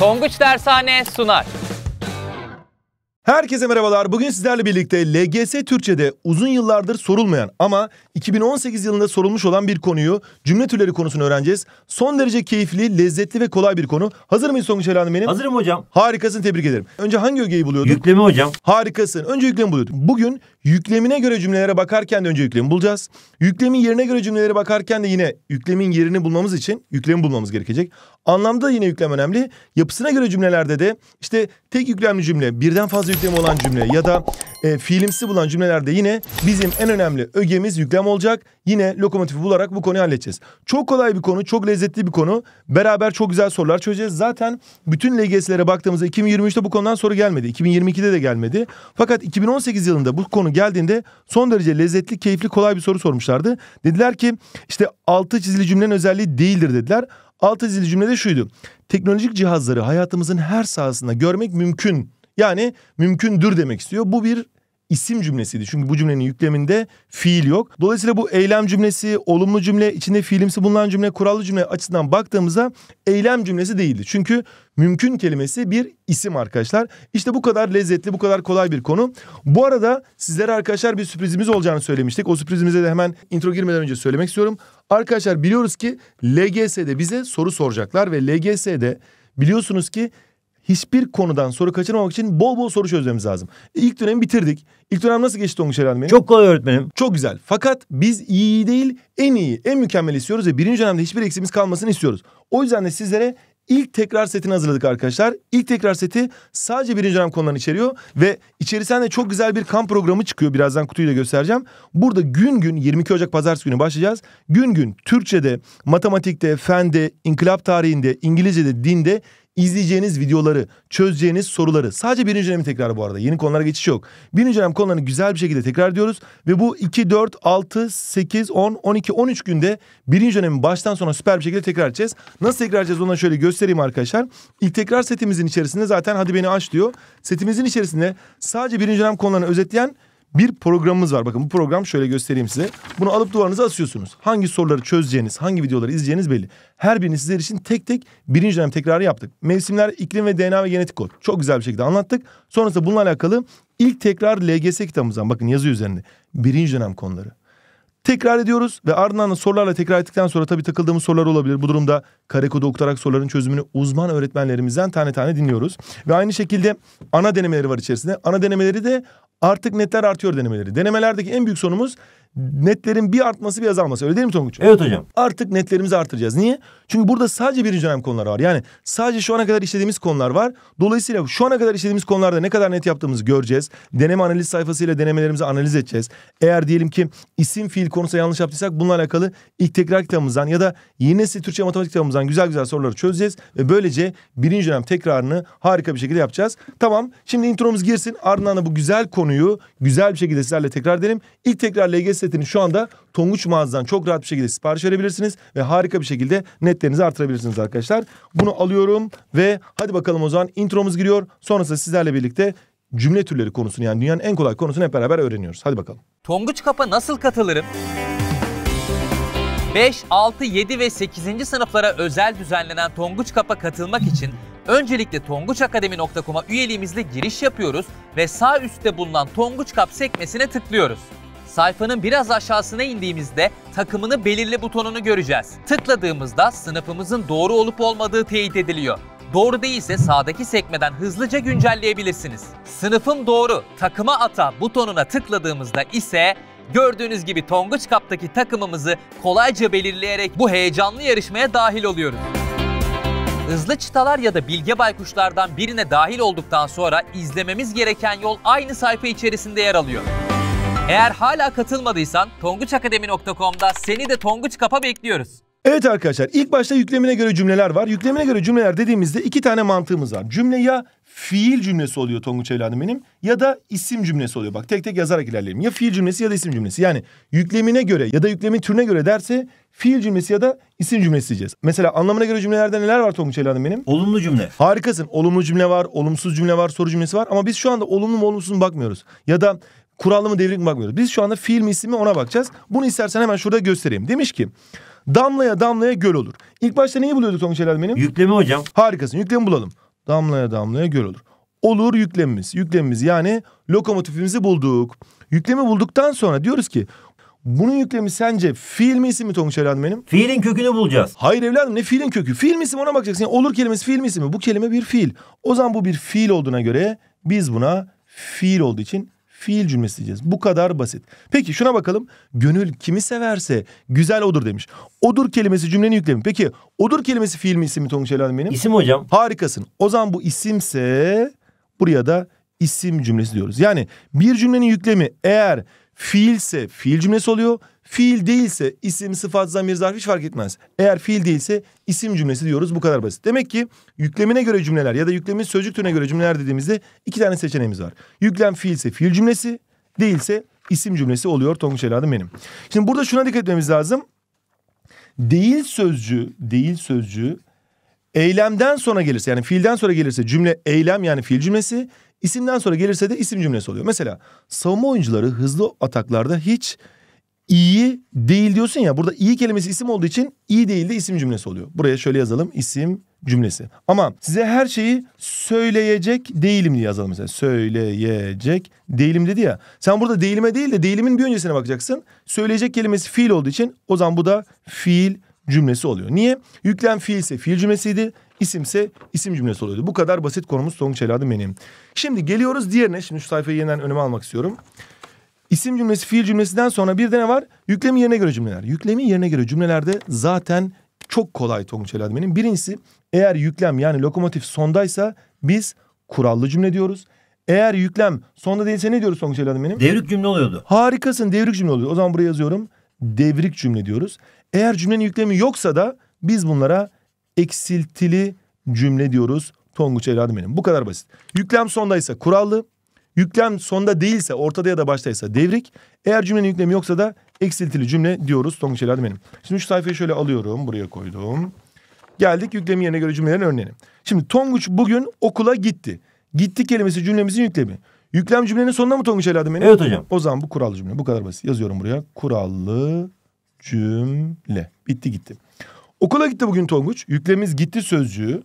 Tonguç Dershane sunar. Herkese merhabalar. Bugün sizlerle birlikte LGS Türkçe'de uzun yıllardır sorulmayan ama 2018 yılında sorulmuş olan bir konuyu cümle türleri konusunu öğreneceğiz. Son derece keyifli, lezzetli ve kolay bir konu. Hazır mıyız Tonguç Elhanım benim? Hazırım hocam. Harikasın tebrik ederim. Önce hangi ögeyi buluyorduk? Yükleme hocam. Harikasın. Önce yükleme buluyorduk. Bugün Yüklemine göre cümlelere bakarken de önce yüklemi bulacağız. Yüklemin yerine göre cümlelere bakarken de yine yüklemin yerini bulmamız için yüklemi bulmamız gerekecek. Anlamda yine yüklem önemli. Yapısına göre cümlelerde de işte tek yüklemli cümle, birden fazla yüklemi olan cümle ya da e, fiilimsi bulan cümlelerde yine bizim en önemli ögemiz yüklem olacak. Yine lokomotifi bularak bu konuyu halledeceğiz. Çok kolay bir konu, çok lezzetli bir konu. Beraber çok güzel sorular çözeceğiz. Zaten bütün LGS'lere baktığımızda 2023'te bu konudan soru gelmedi. 2022'de de gelmedi. Fakat 2018 yılında bu konu konu geldiğinde son derece lezzetli, keyifli, kolay bir soru sormuşlardı. Dediler ki işte altı çizili cümlenin özelliği değildir dediler. Altı çizili cümle de şuydu. Teknolojik cihazları hayatımızın her sahasında görmek mümkün. Yani mümkündür demek istiyor. Bu bir isim cümlesiydi. Çünkü bu cümlenin yükleminde fiil yok. Dolayısıyla bu eylem cümlesi, olumlu cümle, içinde fiilimsi bulunan cümle, kurallı cümle açısından baktığımızda eylem cümlesi değildi. Çünkü mümkün kelimesi bir isim arkadaşlar. İşte bu kadar lezzetli, bu kadar kolay bir konu. Bu arada sizlere arkadaşlar bir sürprizimiz olacağını söylemiştik. O sürprizimize de hemen intro girmeden önce söylemek istiyorum. Arkadaşlar biliyoruz ki LGS'de bize soru soracaklar ve LGS'de biliyorsunuz ki hiçbir konudan soru kaçırmamak için bol bol soru çözmemiz lazım. İlk dönemi bitirdik. İlk dönem nasıl geçti Tonguç öğretmenim? Çok kolay öğretmenim. Çok güzel. Fakat biz iyi değil en iyi, en mükemmel istiyoruz ve birinci dönemde hiçbir eksimiz kalmasını istiyoruz. O yüzden de sizlere ilk tekrar setini hazırladık arkadaşlar. İlk tekrar seti sadece birinci dönem konularını içeriyor ve içerisinde çok güzel bir kamp programı çıkıyor. Birazdan kutuyu da göstereceğim. Burada gün gün 22 Ocak Pazartesi günü başlayacağız. Gün gün Türkçe'de, matematikte, fende, inkılap tarihinde, İngilizce'de, dinde izleyeceğiniz videoları, çözeceğiniz soruları. Sadece birinci dönemin tekrarı bu arada. Yeni konulara geçiş yok. Birinci dönem konularını güzel bir şekilde tekrar ediyoruz. Ve bu 2, 4, 6, 8, 10, 12, 13 günde birinci dönemi baştan sona süper bir şekilde tekrar edeceğiz. Nasıl tekrar edeceğiz onu şöyle göstereyim arkadaşlar. İlk tekrar setimizin içerisinde zaten hadi beni aç diyor. Setimizin içerisinde sadece birinci dönem konularını özetleyen bir programımız var. Bakın bu program şöyle göstereyim size. Bunu alıp duvarınıza asıyorsunuz. Hangi soruları çözeceğiniz, hangi videoları izleyeceğiniz belli. Her birini sizler için tek tek birinci dönem tekrarı yaptık. Mevsimler, iklim ve DNA ve genetik kod. Çok güzel bir şekilde anlattık. Sonrasında bununla alakalı ilk tekrar LGS kitabımızdan bakın yazı üzerinde. Birinci dönem konuları. Tekrar ediyoruz ve ardından da sorularla tekrar ettikten sonra tabii takıldığımız sorular olabilir. Bu durumda kare kodu okutarak soruların çözümünü uzman öğretmenlerimizden tane tane dinliyoruz. Ve aynı şekilde ana denemeleri var içerisinde. Ana denemeleri de artık netler artıyor denemeleri. Denemelerdeki en büyük sorunumuz netlerin bir artması bir azalması öyle değil mi Tonguç? Evet hocam. Artık netlerimizi artıracağız. Niye? Çünkü burada sadece birinci dönem konuları var. Yani sadece şu ana kadar işlediğimiz konular var. Dolayısıyla şu ana kadar işlediğimiz konularda ne kadar net yaptığımızı göreceğiz. Deneme analiz sayfasıyla denemelerimizi analiz edeceğiz. Eğer diyelim ki isim fiil konusu yanlış yaptıysak bununla alakalı ilk tekrar kitabımızdan ya da yeni nesil Türkçe matematik kitabımızdan güzel güzel soruları çözeceğiz. Ve böylece birinci dönem tekrarını harika bir şekilde yapacağız. Tamam şimdi intromuz girsin ardından da bu güzel konuyu güzel bir şekilde sizlerle tekrar edelim. İlk tekrar LGS setini şu anda Tonguç mağazadan çok rahat bir şekilde sipariş verebilirsiniz. Ve harika bir şekilde netlerinizi artırabilirsiniz arkadaşlar. Bunu alıyorum ve hadi bakalım o zaman intromuz giriyor. Sonrasında sizlerle birlikte cümle türleri konusunu yani dünyanın en kolay konusunu hep beraber öğreniyoruz. Hadi bakalım. Tonguç kapa nasıl katılırım? 5, 6, 7 ve 8. sınıflara özel düzenlenen Tonguç Kap'a katılmak için öncelikle tonguçakademi.com'a üyeliğimizle giriş yapıyoruz ve sağ üstte bulunan Tonguç Kap sekmesine tıklıyoruz. Sayfanın biraz aşağısına indiğimizde takımını belirli butonunu göreceğiz. Tıkladığımızda sınıfımızın doğru olup olmadığı teyit ediliyor. Doğru değilse sağdaki sekmeden hızlıca güncelleyebilirsiniz. Sınıfım doğru, takıma ata butonuna tıkladığımızda ise gördüğünüz gibi Tonguç Kap'taki takımımızı kolayca belirleyerek bu heyecanlı yarışmaya dahil oluyoruz. Hızlı çıtalar ya da bilge baykuşlardan birine dahil olduktan sonra izlememiz gereken yol aynı sayfa içerisinde yer alıyor. Eğer hala katılmadıysan tonguçakademi.com'da seni de Tonguç Kap'a bekliyoruz. Evet arkadaşlar ilk başta yüklemine göre cümleler var. Yüklemine göre cümleler dediğimizde iki tane mantığımız var. Cümle ya fiil cümlesi oluyor Tonguç evladım benim ya da isim cümlesi oluyor. Bak tek tek yazarak ilerleyelim. Ya fiil cümlesi ya da isim cümlesi. Yani yüklemine göre ya da yüklemin türüne göre derse fiil cümlesi ya da isim cümlesi diyeceğiz. Mesela anlamına göre cümlelerde neler var Tonguç evladım benim? Olumlu cümle. Harikasın. Olumlu cümle var, olumsuz cümle var, soru cümlesi var. Ama biz şu anda olumlu mu olumsuz mu bakmıyoruz. Ya da Kuralımı mı devrik bakmıyoruz. Biz şu anda fiil mi ona bakacağız. Bunu istersen hemen şurada göstereyim. Demiş ki damlaya damlaya göl olur. İlk başta neyi buluyorduk Tonguç Helal benim? Yüklemi hocam. Harikasın yüklemi bulalım. Damlaya damlaya göl olur. Olur yüklemimiz. Yüklemimiz yani lokomotifimizi bulduk. Yüklemi bulduktan sonra diyoruz ki bunun yüklemi sence fiil mi isim mi Tonguç Eren benim? Fiilin kökünü bulacağız. Hayır evladım ne fiilin kökü? Fiil mi isim ona bakacaksın. Yani olur kelimesi fiil mi isim mi? Bu kelime bir fiil. O zaman bu bir fiil olduğuna göre biz buna fiil olduğu için fiil cümlesi diyeceğiz. Bu kadar basit. Peki şuna bakalım. Gönül kimi severse güzel odur demiş. Odur kelimesi cümlenin yüklemi. Peki odur kelimesi fiil mi isim mi Tonguç Elhan benim? İsim hocam. Harikasın. O zaman bu isimse buraya da isim cümlesi diyoruz. Yani bir cümlenin yüklemi eğer fiilse fiil cümlesi oluyor. Fiil değilse isim, sıfat, zamir, zarf hiç fark etmez. Eğer fiil değilse isim cümlesi diyoruz. Bu kadar basit. Demek ki yüklemine göre cümleler ya da yüklemin sözcük türüne göre cümleler dediğimizde iki tane seçeneğimiz var. Yüklem fiilse fiil cümlesi değilse isim cümlesi oluyor. Tonguç Eladım benim. Şimdi burada şuna dikkat etmemiz lazım. Değil sözcü, değil sözcü, eylemden sonra gelirse yani fiilden sonra gelirse cümle eylem yani fiil cümlesi İsimden sonra gelirse de isim cümlesi oluyor. Mesela savunma oyuncuları hızlı ataklarda hiç iyi değil diyorsun ya. Burada iyi kelimesi isim olduğu için iyi değil de isim cümlesi oluyor. Buraya şöyle yazalım isim cümlesi. Ama size her şeyi söyleyecek değilim diye yazalım mesela. Söyleyecek değilim dedi ya. Sen burada değilime değil de değilimin bir öncesine bakacaksın. Söyleyecek kelimesi fiil olduğu için o zaman bu da fiil cümlesi oluyor. Niye? Yüklem fiilse fiil cümlesiydi isimse isim cümlesi oluyordu. Bu kadar basit konumuz Tonguç evladım benim. Şimdi geliyoruz diğerine. Şimdi şu sayfayı yeniden önüme almak istiyorum. İsim cümlesi fiil cümlesinden sonra bir de ne var? Yüklemin yerine göre cümleler. Yüklemin yerine göre cümlelerde zaten çok kolay Tonguç evladım benim. Birincisi eğer yüklem yani lokomotif sondaysa biz kurallı cümle diyoruz. Eğer yüklem sonda değilse ne diyoruz Tonguç evladım benim? Devrik cümle oluyordu. Harikasın devrik cümle oluyor. O zaman buraya yazıyorum. Devrik cümle diyoruz. Eğer cümlenin yüklemi yoksa da biz bunlara eksiltili cümle diyoruz. Tonguç evladım benim. Bu kadar basit. Yüklem sondaysa kurallı. Yüklem sonda değilse ortada ya da baştaysa devrik. Eğer cümlenin yüklemi yoksa da eksiltili cümle diyoruz. Tonguç evladım benim. Şimdi şu sayfayı şöyle alıyorum. Buraya koydum. Geldik yüklemi yerine göre cümlelerin örneğine. Şimdi Tonguç bugün okula gitti. Gitti kelimesi cümlemizin yüklemi. Yüklem cümlenin sonunda mı Tonguç evladım benim? Evet hocam. O zaman bu kurallı cümle. Bu kadar basit. Yazıyorum buraya. Kurallı cümle. Bitti gitti. Okula gitti bugün Tonguç. Yüklemimiz gitti sözcüğü.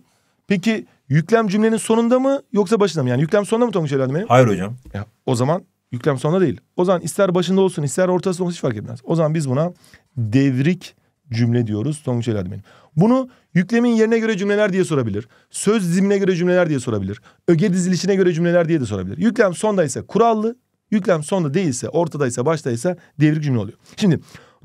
Peki yüklem cümlenin sonunda mı yoksa başında mı? Yani yüklem sonunda mı Tonguç herhalde benim? Hayır hocam. Ya, o zaman yüklem sonunda değil. O zaman ister başında olsun ister ortasında olsun hiç fark etmez. O zaman biz buna devrik cümle diyoruz Tonguç herhalde benim. Bunu yüklemin yerine göre cümleler diye sorabilir. Söz dizimine göre cümleler diye sorabilir. Öge dizilişine göre cümleler diye de sorabilir. Yüklem sondaysa kurallı, yüklem sonda değilse, ortadaysa, baştaysa devrik cümle oluyor. Şimdi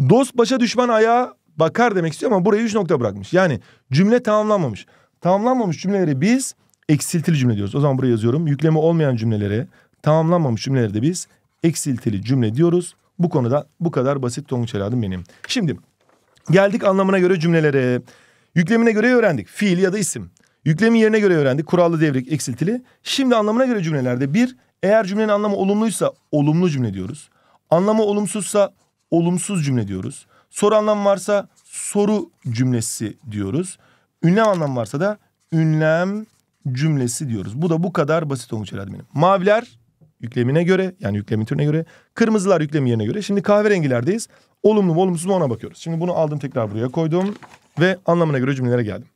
dost başa düşman ayağa bakar demek istiyor ama buraya üç nokta bırakmış. Yani cümle tamamlanmamış. Tamamlanmamış cümleleri biz eksiltili cümle diyoruz. O zaman buraya yazıyorum. Yükleme olmayan cümlelere tamamlanmamış cümleleri de biz eksiltili cümle diyoruz. Bu konuda bu kadar basit Tonguç Eladım benim. Şimdi geldik anlamına göre cümlelere. Yüklemine göre öğrendik. Fiil ya da isim. Yüklemin yerine göre öğrendik. Kurallı devrek eksiltili. Şimdi anlamına göre cümlelerde bir eğer cümlenin anlamı olumluysa olumlu cümle diyoruz. Anlamı olumsuzsa olumsuz cümle diyoruz. Soru anlam varsa soru cümlesi diyoruz. Ünlem anlam varsa da ünlem cümlesi diyoruz. Bu da bu kadar basit olmuş herhalde benim. Maviler yüklemine göre yani yüklemin türüne göre. Kırmızılar yüklemi yerine göre. Şimdi kahverengilerdeyiz. Olumlu mu olumsuz mu ona bakıyoruz. Şimdi bunu aldım tekrar buraya koydum ve anlamına göre cümlelere geldim.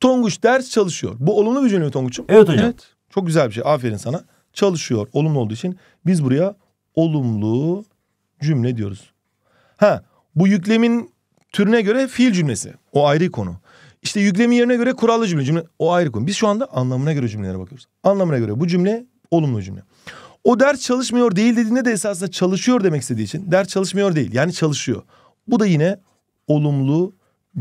Tonguç ders çalışıyor. Bu olumlu bir cümle mi Tonguç'um? Evet hocam. Evet. Çok güzel bir şey. Aferin sana. Çalışıyor. Olumlu olduğu için biz buraya olumlu cümle diyoruz. Ha bu yüklemin türüne göre fiil cümlesi. O ayrı konu. İşte yüklemin yerine göre kurallı cümle. cümle o ayrı konu. Biz şu anda anlamına göre cümlelere bakıyoruz. Anlamına göre bu cümle olumlu cümle. O ders çalışmıyor değil dediğinde de esasında çalışıyor demek istediği için ders çalışmıyor değil. Yani çalışıyor. Bu da yine olumlu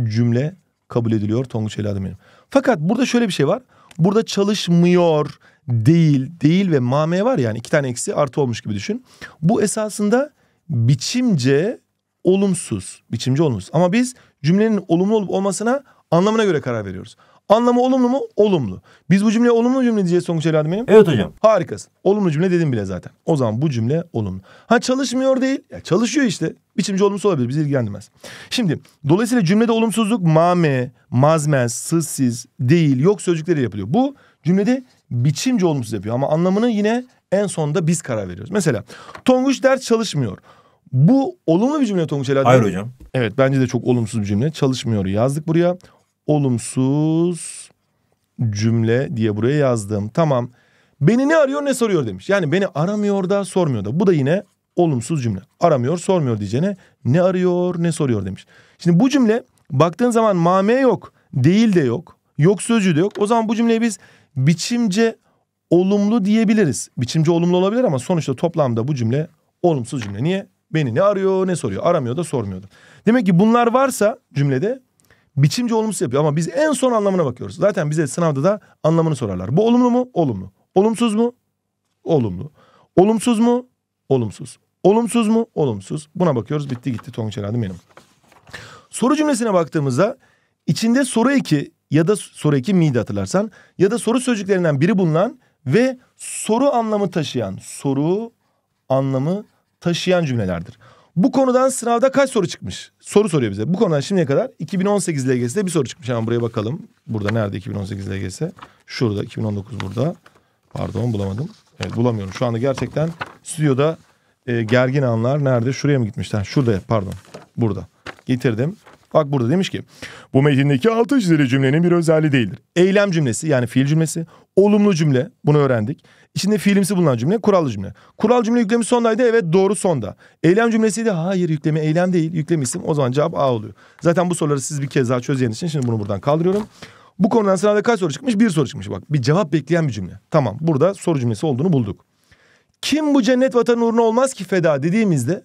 cümle kabul ediliyor Tonguç evladım benim. Fakat burada şöyle bir şey var. Burada çalışmıyor değil, değil ve mame var yani iki tane eksi artı olmuş gibi düşün. Bu esasında biçimce olumsuz. Biçimci olumsuz. Ama biz cümlenin olumlu olup olmasına anlamına göre karar veriyoruz. Anlamı olumlu mu? Olumlu. Biz bu cümleye olumlu cümle diyeceğiz Sonuç Evladım benim. Evet hocam. Harikasın. Olumlu cümle dedim bile zaten. O zaman bu cümle olumlu. Ha çalışmıyor değil. Ya çalışıyor işte. Biçimci olumsuz olabilir. Bizi ilgilendirmez. Şimdi dolayısıyla cümlede olumsuzluk mame, mazmen sızsız değil, yok sözcükleri yapılıyor. Bu cümlede biçimci olumsuz yapıyor. Ama anlamını yine en sonda biz karar veriyoruz. Mesela Tonguç ders çalışmıyor. Bu olumlu bir cümle Tonguç Ela. Hayır hocam. Evet bence de çok olumsuz bir cümle. Çalışmıyor yazdık buraya. Olumsuz cümle diye buraya yazdım. Tamam. Beni ne arıyor ne soruyor demiş. Yani beni aramıyor da sormuyor da. Bu da yine olumsuz cümle. Aramıyor sormuyor diyeceğine ne arıyor ne soruyor demiş. Şimdi bu cümle baktığın zaman mame yok. Değil de yok. Yok sözcüğü de yok. O zaman bu cümleyi biz biçimce olumlu diyebiliriz. Biçimce olumlu olabilir ama sonuçta toplamda bu cümle olumsuz cümle. Niye? Beni ne arıyor ne soruyor. Aramıyor da sormuyor da. Demek ki bunlar varsa cümlede biçimci olumsuz yapıyor. Ama biz en son anlamına bakıyoruz. Zaten bize sınavda da anlamını sorarlar. Bu olumlu mu? Olumlu. Olumsuz mu? Olumlu. Olumsuz mu? Olumsuz. Olumsuz mu? Olumsuz. Buna bakıyoruz. Bitti gitti. Tonguç herhalde benim. Soru cümlesine baktığımızda içinde soru eki ya da soru eki miydi hatırlarsan ya da soru sözcüklerinden biri bulunan ve soru anlamı taşıyan soru anlamı taşıyan cümlelerdir. Bu konudan sınavda kaç soru çıkmış? Soru soruyor bize. Bu konudan şimdiye kadar 2018 LGS'de bir soru çıkmış. Hemen buraya bakalım. Burada nerede 2018 LGS? Şurada 2019 burada. Pardon bulamadım. Evet bulamıyorum. Şu anda gerçekten stüdyoda e, gergin anlar nerede? Şuraya mı gitmişler? Şurada pardon. Burada. Getirdim. Bak burada demiş ki bu metindeki altı çizili cümlenin bir özelliği değildir. Eylem cümlesi yani fiil cümlesi, olumlu cümle bunu öğrendik. İçinde fiilimsi bulunan cümle kurallı cümle. Kural cümle yüklemi sondaydı evet doğru sonda. Eylem cümlesiydi hayır yüklemi eylem değil yüklemi isim o zaman cevap A oluyor. Zaten bu soruları siz bir kez daha çözeceğiniz için şimdi bunu buradan kaldırıyorum. Bu konudan sınavda kaç soru çıkmış? Bir soru çıkmış bak. Bir cevap bekleyen bir cümle. Tamam burada soru cümlesi olduğunu bulduk. Kim bu cennet vatanın uğruna olmaz ki feda dediğimizde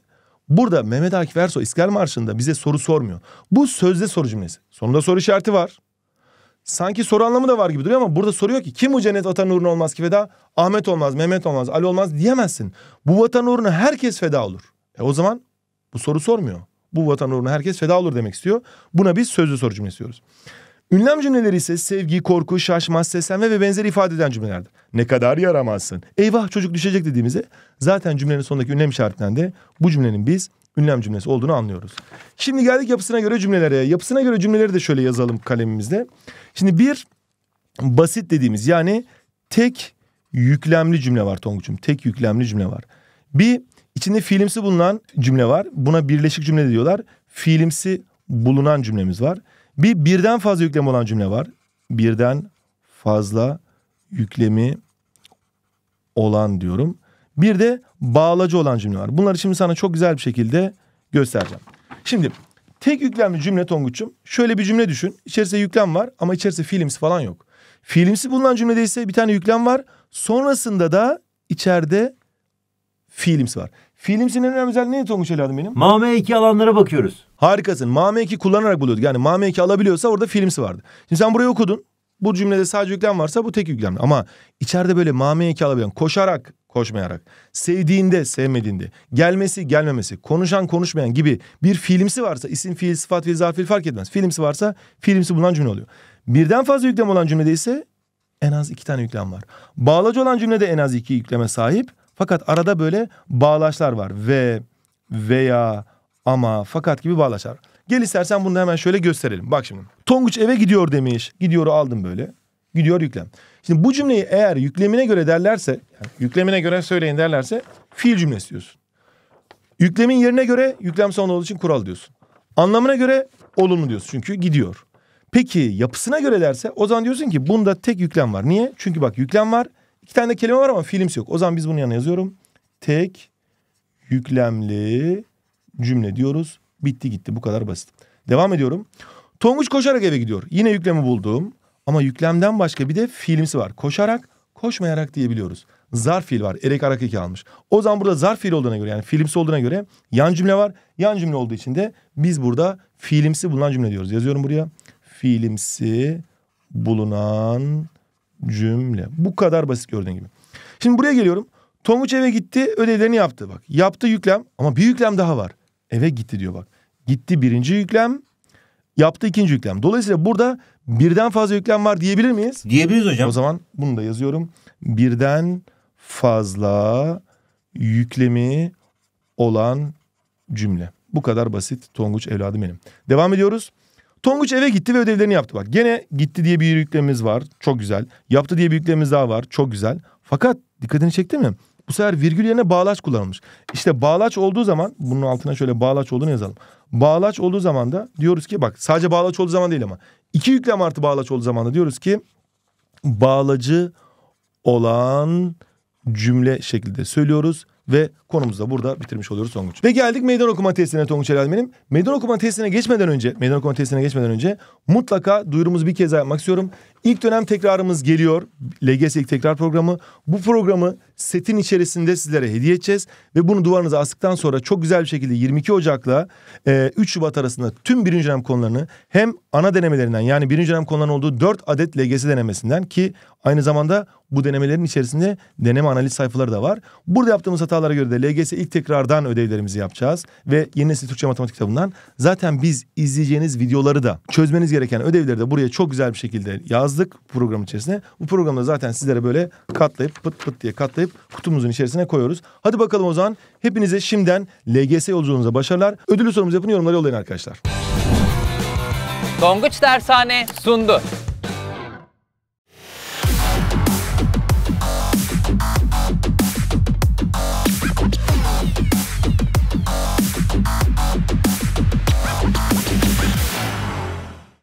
Burada Mehmet Akif Ersoy İskender Marşı'nda bize soru sormuyor. Bu sözde soru cümlesi. Sonunda soru işareti var. Sanki soru anlamı da var gibi duruyor ama burada soruyor ki kim bu cennet vatan uğruna olmaz ki feda? Ahmet olmaz, Mehmet olmaz, Ali olmaz diyemezsin. Bu vatan uğruna herkes feda olur. E o zaman bu soru sormuyor. Bu vatan uğruna herkes feda olur demek istiyor. Buna biz sözlü soru cümlesi diyoruz. Ünlem cümleleri ise sevgi, korku, şaşma, seslenme ve benzeri ifade eden cümlelerdir. Ne kadar yaramazsın. Eyvah çocuk düşecek dediğimizde zaten cümlenin sonundaki ünlem işaretinden de bu cümlenin biz ünlem cümlesi olduğunu anlıyoruz. Şimdi geldik yapısına göre cümlelere. Yapısına göre cümleleri de şöyle yazalım kalemimizde. Şimdi bir basit dediğimiz yani tek yüklemli cümle var Tonguç'um. Tek yüklemli cümle var. Bir içinde fiilimsi bulunan cümle var. Buna birleşik cümle diyorlar. Fiilimsi bulunan cümlemiz var. Bir birden fazla yüklem olan cümle var. Birden fazla yüklemi olan diyorum. Bir de bağlacı olan cümle var. Bunları şimdi sana çok güzel bir şekilde göstereceğim. Şimdi tek yüklemli cümle Tonguç'um. Şöyle bir cümle düşün. İçerisinde yüklem var ama içerisinde fiilimsi falan yok. Fiilimsi bulunan cümlede ise bir tane yüklem var. Sonrasında da içeride Films var. Films'in en önemli özelliği neydi Tonguç evladım benim? MM2 alanlara bakıyoruz. Harikasın. MM2 kullanarak buluyorduk. Yani MM2 alabiliyorsa orada Films vardı. Şimdi sen burayı okudun. Bu cümlede sadece yüklem varsa bu tek yüklem. Ama içeride böyle MM2 alabilen koşarak koşmayarak, sevdiğinde, sevmediğinde, gelmesi, gelmemesi, konuşan, konuşmayan gibi bir filmsi varsa isim, fiil, sıfat, fiil, zarf, fark etmez. Filmsi varsa filmsi bulunan cümle oluyor. Birden fazla yüklem olan cümlede ise en az iki tane yüklem var. Bağlacı olan cümlede en az iki yükleme sahip. Fakat arada böyle bağlaçlar var. Ve, veya, ama, fakat gibi bağlaçlar. Gel istersen bunu hemen şöyle gösterelim. Bak şimdi. Tonguç eve gidiyor demiş. Gidiyoru aldım böyle. Gidiyor yüklem. Şimdi bu cümleyi eğer yüklemine göre derlerse, yani yüklemine göre söyleyin derlerse fiil cümlesi diyorsun. Yüklemin yerine göre yüklem son olduğu için kural diyorsun. Anlamına göre olumlu diyorsun çünkü gidiyor. Peki yapısına göre derse o zaman diyorsun ki bunda tek yüklem var. Niye? Çünkü bak yüklem var İki tane de kelime var ama films yok. O zaman biz bunu yanına yazıyorum. Tek yüklemli cümle diyoruz. Bitti gitti bu kadar basit. Devam ediyorum. Tonguç koşarak eve gidiyor. Yine yüklemi buldum. Ama yüklemden başka bir de filmsi var. Koşarak, koşmayarak diyebiliyoruz. Zarf fiil var. Erek arak iki almış. O zaman burada zarf fiil olduğuna göre yani fiilimsi olduğuna göre yan cümle var. Yan cümle olduğu için de biz burada filmsi bulunan cümle diyoruz. Yazıyorum buraya. Filmsi bulunan cümle. Bu kadar basit gördüğün gibi. Şimdi buraya geliyorum. Tonguç eve gitti ödevlerini yaptı bak. Yaptı yüklem ama bir yüklem daha var. Eve gitti diyor bak. Gitti birinci yüklem yaptı ikinci yüklem. Dolayısıyla burada birden fazla yüklem var diyebilir miyiz? Diyebiliriz hocam. O zaman bunu da yazıyorum. Birden fazla yüklemi olan cümle. Bu kadar basit Tonguç evladım benim. Devam ediyoruz. Tonguç eve gitti ve ödevlerini yaptı. Bak gene gitti diye bir yüklemimiz var. Çok güzel. Yaptı diye bir yüklemimiz daha var. Çok güzel. Fakat dikkatini çekti mi? Bu sefer virgül yerine bağlaç kullanılmış. İşte bağlaç olduğu zaman bunun altına şöyle bağlaç olduğunu yazalım. Bağlaç olduğu zaman da diyoruz ki bak sadece bağlaç olduğu zaman değil ama iki yüklem artı bağlaç olduğu zaman da diyoruz ki bağlacı olan cümle şeklinde söylüyoruz. Ve konumuzu da burada bitirmiş oluyoruz Songuç. Ve geldik meydan okuma testine Tonguç Helal benim. Meydan okuma testine geçmeden önce, meydan okuma testine geçmeden önce mutlaka duyurumuzu bir kez daha yapmak istiyorum. İlk dönem tekrarımız geliyor. LGS ilk tekrar programı. Bu programı setin içerisinde sizlere hediye edeceğiz. Ve bunu duvarınıza astıktan sonra çok güzel bir şekilde 22 Ocak'la e, 3 Şubat arasında tüm birinci dönem konularını hem ana denemelerinden yani birinci dönem konuların olduğu 4 adet LGS denemesinden ki aynı zamanda bu denemelerin içerisinde deneme analiz sayfaları da var. Burada yaptığımız hatalara göre de LGS ilk tekrardan ödevlerimizi yapacağız. Ve yeni nesil Türkçe matematik kitabından zaten biz izleyeceğiniz videoları da çözmeniz gereken ödevleri de buraya çok güzel bir şekilde yazdık yazdık program içerisine. Bu programda zaten sizlere böyle katlayıp pıt pıt diye katlayıp kutumuzun içerisine koyuyoruz. Hadi bakalım o zaman hepinize şimdiden LGS yolculuğunuza başarılar. Ödülü sorumuzu yapın yorumları yollayın arkadaşlar. Donguç Dershane sundu.